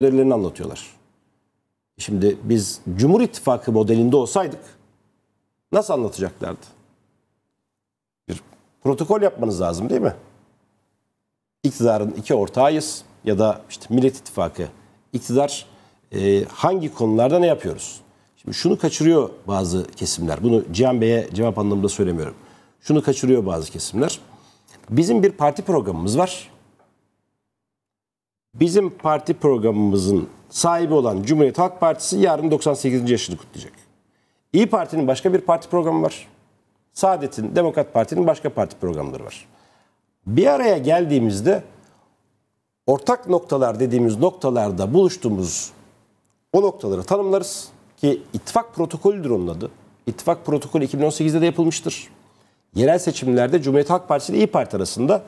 modellerini anlatıyorlar. Şimdi biz Cumhur İttifakı modelinde olsaydık nasıl anlatacaklardı? Bir protokol yapmanız lazım değil mi? İktidarın iki ortağıyız ya da işte Millet İttifakı, iktidar e, hangi konularda ne yapıyoruz? Şimdi şunu kaçırıyor bazı kesimler. Bunu Cihan Bey'e cevap anlamında söylemiyorum. Şunu kaçırıyor bazı kesimler. Bizim bir parti programımız var Bizim parti programımızın sahibi olan Cumhuriyet Halk Partisi yarın 98. yaşını kutlayacak. İyi Parti'nin başka bir parti programı var. Saadet'in, Demokrat Parti'nin başka parti programları var. Bir araya geldiğimizde ortak noktalar dediğimiz noktalarda buluştuğumuz o noktaları tanımlarız ki ittifak protokolüdür onun adı. İttifak protokolü 2018'de de yapılmıştır. Yerel seçimlerde Cumhuriyet Halk Partisi ile İyi Parti arasında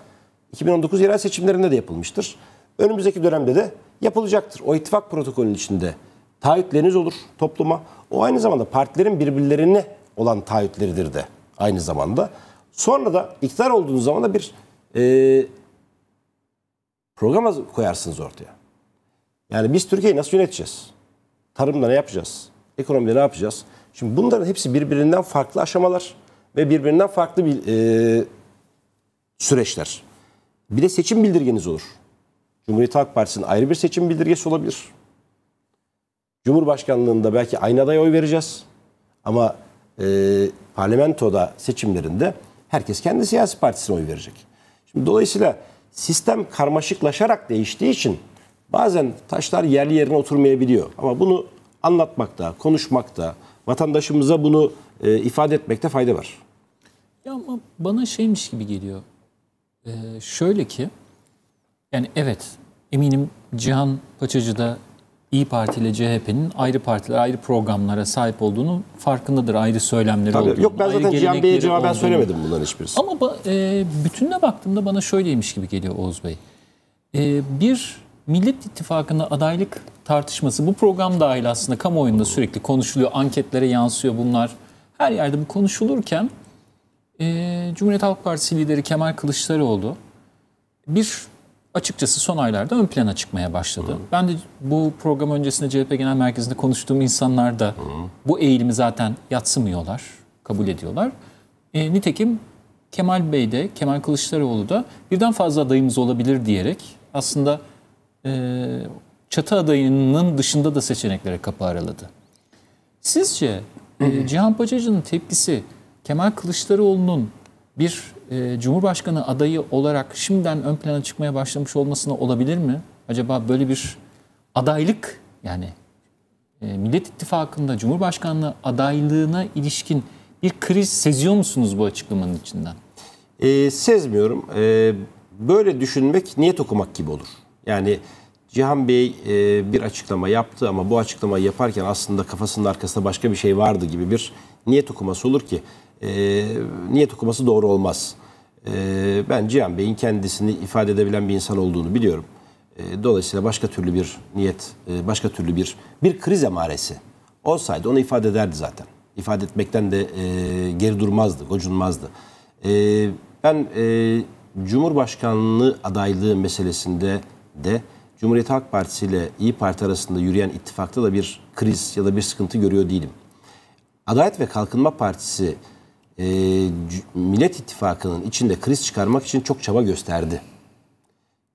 2019 yerel seçimlerinde de yapılmıştır. Önümüzdeki dönemde de yapılacaktır. O ittifak protokolünün içinde taahhütleriniz olur topluma. O aynı zamanda partilerin birbirlerine olan taahhütleridir de aynı zamanda. Sonra da iktidar olduğunuz zaman da bir e, program koyarsınız ortaya. Yani biz Türkiye'yi nasıl yöneteceğiz? Tarımda ne yapacağız? Ekonomide ne yapacağız? Şimdi bunların hepsi birbirinden farklı aşamalar ve birbirinden farklı bir e, süreçler. Bir de seçim bildirgeniz olur. Cumhuriyet Halk Partisi'nin ayrı bir seçim bildirgesi olabilir. Cumhurbaşkanlığında belki aynı adaya oy vereceğiz. Ama e, parlamentoda seçimlerinde herkes kendi siyasi partisine oy verecek. Şimdi dolayısıyla sistem karmaşıklaşarak değiştiği için bazen taşlar yerli yerine oturmayabiliyor. Ama bunu anlatmakta, konuşmakta, vatandaşımıza bunu e, ifade etmekte fayda var. Ya ama bana şeymiş gibi geliyor. Ee, şöyle ki yani evet eminim Cihan Paçacı da İyi Parti ile CHP'nin ayrı partiler, ayrı programlara sahip olduğunu farkındadır. Ayrı söylemleri Tabii, olduğunu. Yok ben zaten Cihan Bey'e cevap ben söylemedim bunların hiçbirisi. Ama e, bütününe baktığımda bana şöyleymiş gibi geliyor Oğuz Bey. E, bir Millet İttifakı'na adaylık tartışması bu program dahil aslında kamuoyunda sürekli konuşuluyor. Anketlere yansıyor bunlar. Her yerde bu konuşulurken e, Cumhuriyet Halk Partisi lideri Kemal Kılıçdaroğlu bir açıkçası son aylarda ön plana çıkmaya başladı. Hı. Ben de bu program öncesinde CHP Genel Merkezi'nde konuştuğum insanlar da Hı. bu eğilimi zaten yatsımıyorlar, kabul ediyorlar. E, nitekim Kemal Bey de, Kemal Kılıçdaroğlu da birden fazla adayımız olabilir diyerek aslında e, çatı adayının dışında da seçeneklere kapı araladı. Sizce e, Cihan Pacacı'nın tepkisi Kemal Kılıçdaroğlu'nun bir e, Cumhurbaşkanı adayı olarak şimdiden ön plana çıkmaya başlamış olmasına olabilir mi? Acaba böyle bir adaylık yani e, Millet İttifakı'nda Cumhurbaşkanlığı adaylığına ilişkin bir kriz seziyor musunuz bu açıklamanın içinden? E, sezmiyorum. E, böyle düşünmek niyet okumak gibi olur. Yani Cihan Bey e, bir açıklama yaptı ama bu açıklamayı yaparken aslında kafasının arkasında başka bir şey vardı gibi bir niyet okuması olur ki e, niyet okuması doğru olmaz. E, ben Cihan Bey'in kendisini ifade edebilen bir insan olduğunu biliyorum. E, dolayısıyla başka türlü bir niyet, e, başka türlü bir bir kriz emaresi olsaydı onu ifade ederdi zaten. İfade etmekten de e, geri durmazdı, gocunmazdı. E, ben e, Cumhurbaşkanlığı adaylığı meselesinde de Cumhuriyet Halk Partisi ile İyi Parti arasında yürüyen ittifakta da bir kriz ya da bir sıkıntı görüyor değilim. Adalet ve Kalkınma Partisi e, Millet İttifakı'nın içinde kriz çıkarmak için çok çaba gösterdi.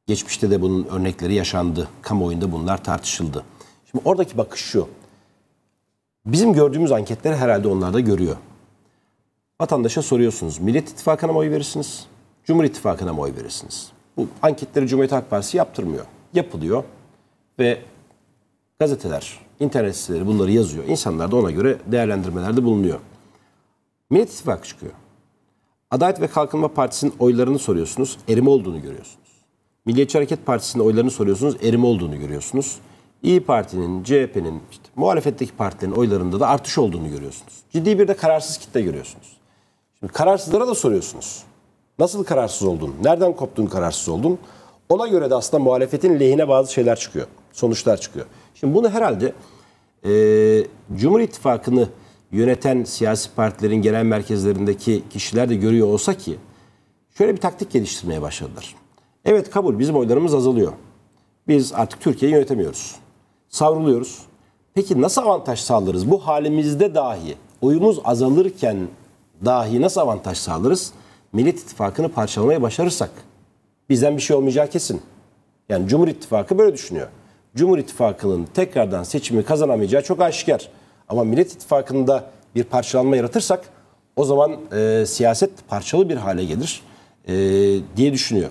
Geçmişte de bunun örnekleri yaşandı. Kamuoyunda bunlar tartışıldı. Şimdi oradaki bakış şu. Bizim gördüğümüz anketleri herhalde onlar da görüyor. Vatandaşa soruyorsunuz. Millet İttifakı'na mı oy verirsiniz? Cumhur İttifakı'na mı oy verirsiniz? Bu anketleri Cumhuriyet Halk Partisi yaptırmıyor. Yapılıyor ve gazeteler, internet siteleri bunları yazıyor. İnsanlar da ona göre değerlendirmelerde bulunuyor. Millet İttifakı çıkıyor. Adalet ve Kalkınma Partisi'nin oylarını soruyorsunuz, erime olduğunu görüyorsunuz. Milliyetçi Hareket Partisi'nin oylarını soruyorsunuz, erime olduğunu görüyorsunuz. İyi Parti'nin, CHP'nin, işte, muhalefetteki partilerin oylarında da artış olduğunu görüyorsunuz. Ciddi bir de kararsız kitle görüyorsunuz. Şimdi kararsızlara da soruyorsunuz. Nasıl kararsız oldun? Nereden koptun kararsız oldun? Ona göre de aslında muhalefetin lehine bazı şeyler çıkıyor. Sonuçlar çıkıyor. Şimdi bunu herhalde e, Cumhur İttifakı'nı yöneten siyasi partilerin genel merkezlerindeki kişiler de görüyor olsa ki şöyle bir taktik geliştirmeye başladılar. Evet kabul bizim oylarımız azalıyor. Biz artık Türkiye'yi yönetemiyoruz. Savruluyoruz. Peki nasıl avantaj sağlarız? Bu halimizde dahi oyumuz azalırken dahi nasıl avantaj sağlarız? Millet İttifakı'nı parçalamayı başarırsak bizden bir şey olmayacağı kesin. Yani Cumhur İttifakı böyle düşünüyor. Cumhur İttifakı'nın tekrardan seçimi kazanamayacağı çok aşikar. Ama Millet İttifakı'nda bir parçalanma yaratırsak o zaman e, siyaset parçalı bir hale gelir e, diye düşünüyor.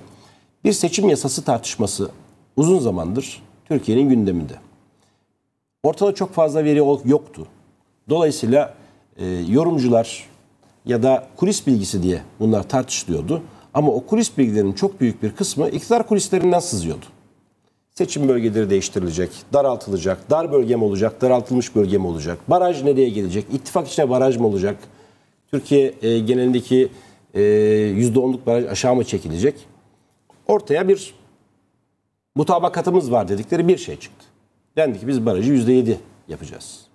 Bir seçim yasası tartışması uzun zamandır Türkiye'nin gündeminde. Ortada çok fazla veri yoktu. Dolayısıyla e, yorumcular ya da kulis bilgisi diye bunlar tartışılıyordu. Ama o kulis bilgilerinin çok büyük bir kısmı iktidar kulislerinden sızıyordu. Seçim bölgeleri değiştirilecek, daraltılacak, dar bölge mi olacak, daraltılmış bölge mi olacak, baraj nereye gelecek, İttifak içine baraj mı olacak, Türkiye e, genelindeki e, %10'luk baraj aşağı mı çekilecek? Ortaya bir mutabakatımız var dedikleri bir şey çıktı. Dendi ki biz barajı %7 yapacağız.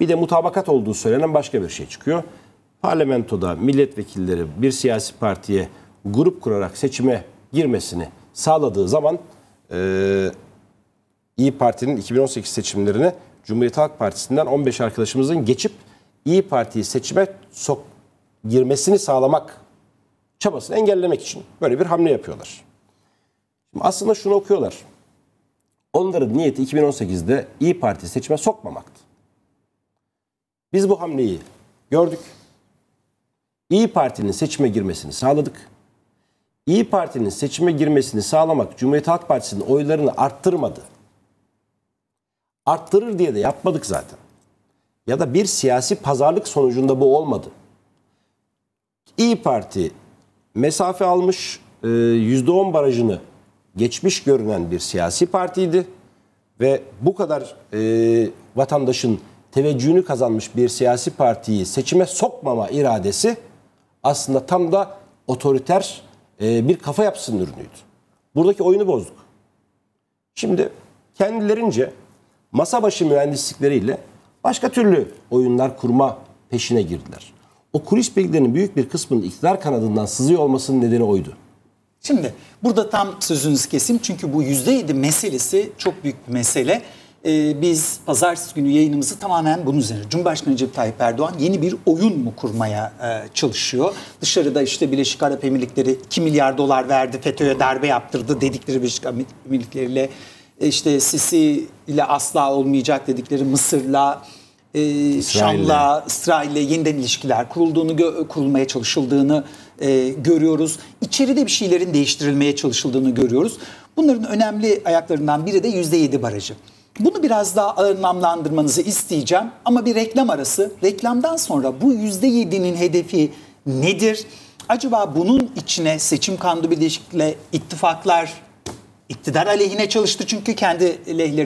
Bir de mutabakat olduğu söylenen başka bir şey çıkıyor. Parlamentoda milletvekilleri bir siyasi partiye grup kurarak seçime girmesini sağladığı zaman e, İyi Parti'nin 2018 seçimlerine Cumhuriyet Halk Partisi'nden 15 arkadaşımızın geçip İyi Parti'yi seçime sok girmesini sağlamak çabasını engellemek için böyle bir hamle yapıyorlar. Şimdi aslında şunu okuyorlar. Onların niyeti 2018'de İyi Parti seçime sokmamaktı. Biz bu hamleyi gördük. İyi Parti'nin seçime girmesini sağladık. İyi Parti'nin seçime girmesini sağlamak Cumhuriyet Halk Partisi'nin oylarını arttırmadı. Arttırır diye de yapmadık zaten. Ya da bir siyasi pazarlık sonucunda bu olmadı. İyi Parti mesafe almış, %10 e, barajını geçmiş görünen bir siyasi partiydi ve bu kadar e, vatandaşın teveccühünü kazanmış bir siyasi partiyi seçime sokmama iradesi aslında tam da otoriter e, bir kafa yapsın ürünüydü. Buradaki oyunu bozduk. Şimdi kendilerince masa başı mühendislikleriyle başka türlü oyunlar kurma peşine girdiler. O kulis bilgilerinin büyük bir kısmının iktidar kanadından sızıyor olmasının nedeni oydu. Şimdi burada tam sözünüzü keseyim çünkü bu %7 meselesi çok büyük bir mesele e, biz pazartesi günü yayınımızı tamamen bunun üzerine. Cumhurbaşkanı Recep Tayyip Erdoğan yeni bir oyun mu kurmaya e, çalışıyor? Dışarıda işte Birleşik Arap Emirlikleri 2 milyar dolar verdi, FETÖ'ye darbe yaptırdı dedikleri Birleşik Arap Emirlikleri'yle e, işte Sisi ile asla olmayacak dedikleri Mısır'la e, İsrail'le. Şam'la, İsrail'le yeniden ilişkiler kurulduğunu kurulmaya çalışıldığını e, görüyoruz. İçeride bir şeylerin değiştirilmeye çalışıldığını görüyoruz. Bunların önemli ayaklarından biri de %7 barajı. Bunu biraz daha anlamlandırmanızı isteyeceğim ama bir reklam arası. Reklamdan sonra bu %7'nin hedefi nedir? Acaba bunun içine seçim kanunu birleşikle ittifaklar iktidar aleyhine çalıştı çünkü kendi lehleri